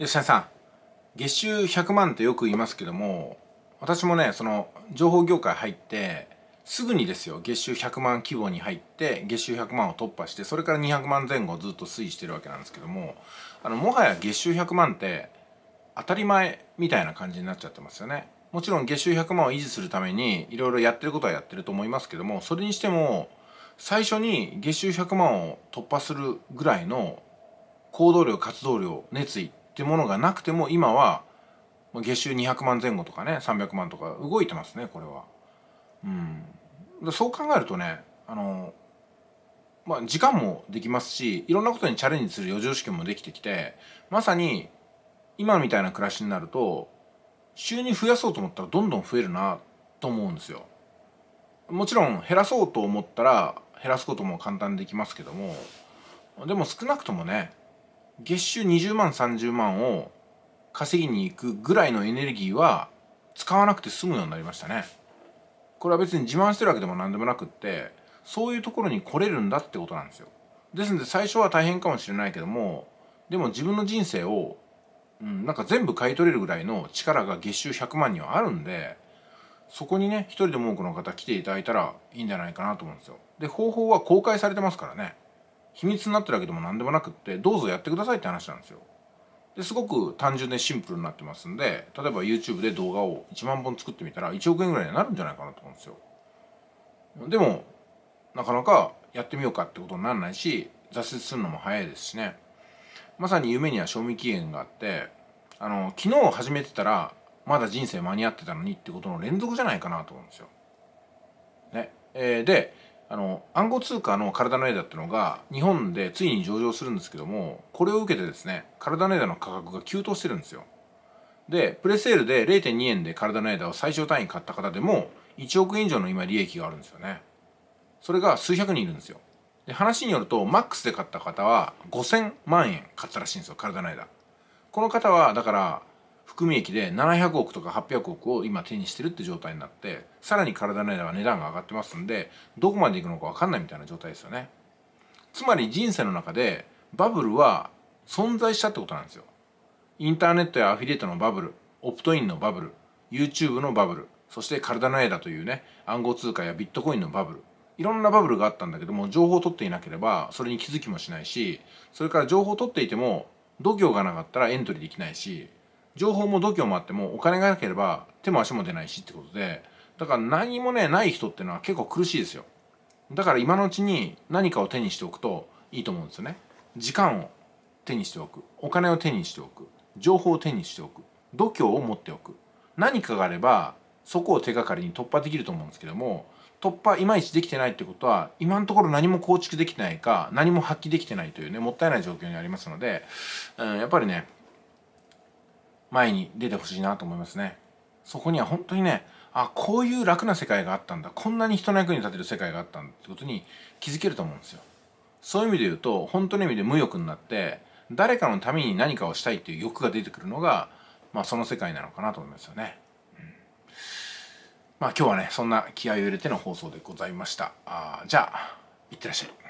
吉田さん月収100万ってよく言いますけども私もねその情報業界入ってすぐにですよ月収100万規模に入って月収100万を突破してそれから200万前後ずっと推移してるわけなんですけどもあのもはや月収100万って当たり前みたいな感じになっちゃってますよね。もちろん月収100万を維持するためにいろいろやってることはやってると思いますけどもそれにしても最初に月収100万を突破するぐらいの行動量活動量熱意ってものがなくても今は月収200万前後とかね300万とか動いてますねこれは。うん、そう考えるとねあの、まあ、時間もできますしいろんなことにチャレンジする余剰資金もできてきてまさに今みたいな暮らしになると収入増やそうと思ったらどんどん増えるなと思うんですよ。もちろん減らそうと思ったら減らすことも簡単にできますけどもでも少なくともね月収20万30万を稼ぎに行くぐらいのエネルギーは使わなくて済むようになりましたねこれは別に自慢してるわけでも何でもなくってそういうところに来れるんだってことなんですよですので最初は大変かもしれないけどもでも自分の人生を、うん、なんか全部買い取れるぐらいの力が月収100万にはあるんでそこにね一人でも多くの方来ていただいたらいいんじゃないかなと思うんですよで方法は公開されてますからね秘密になってるわけでも何でもなくってどうぞやってくださいって話なんですよですごく単純でシンプルになってますんで例えば YouTube で動画を1万本作ってみたら1億円ぐらいになるんじゃないかなと思うんですよでもなかなかやってみようかってことにならないし挫折するのも早いですしねまさに夢には賞味期限があってあの昨日始めてたらまだ人生間に合ってたのにってことの連続じゃないかなと思うんですよ。ねえー、であの暗号通貨の体のエダっていうのが日本でついに上場するんですけどもこれを受けてですね体のエダの価格が急騰してるんですよでプレセールで0.2円で体のエダを最小単位買った方でも1億円以上の今利益があるんですよねそれが数百人いるんですよで話によるとマックスで買った方は5000万円買ったらしいんですよ体のエダこの方はだから含み益で700億とか800億を今手にしてるって状態になってさらに体の値段は値段が上がってますんでどこまでいくのか分かんないみたいな状態ですよねつまり人生の中でバブルは存在したってことなんですよインターネットやアフィリエイトのバブルオプトインのバブル YouTube のバブルそしてカルダナエダというね暗号通貨やビットコインのバブルいろんなバブルがあったんだけども情報を取っていなければそれに気づきもしないしそれから情報を取っていても度胸がなかったらエントリーできないし情報も度胸もあってもお金がなければ手も足も出ないしってことでだから何もねない人ってのは結構苦しいですよだから今のうちに何かを手にしておくといいと思うんですよね時間を手にしておくお金を手にしておく情報を手にしておく度胸を持っておく何かがあればそこを手がかりに突破できると思うんですけども突破いまいちできてないってことは今のところ何も構築できてないか何も発揮できてないというねもったいない状況にありますので、うん、やっぱりね前に出てほしいなと思いますね。そこには本当にね、あ、こういう楽な世界があったんだ。こんなに人の役に立てる世界があったんだってことに気づけると思うんですよ。そういう意味で言うと、本当の意味で無欲になって、誰かのために何かをしたいっていう欲が出てくるのが、まあその世界なのかなと思いますよね。うん、まあ今日はね、そんな気合を入れての放送でございました。あじゃあ、いってらっしゃい。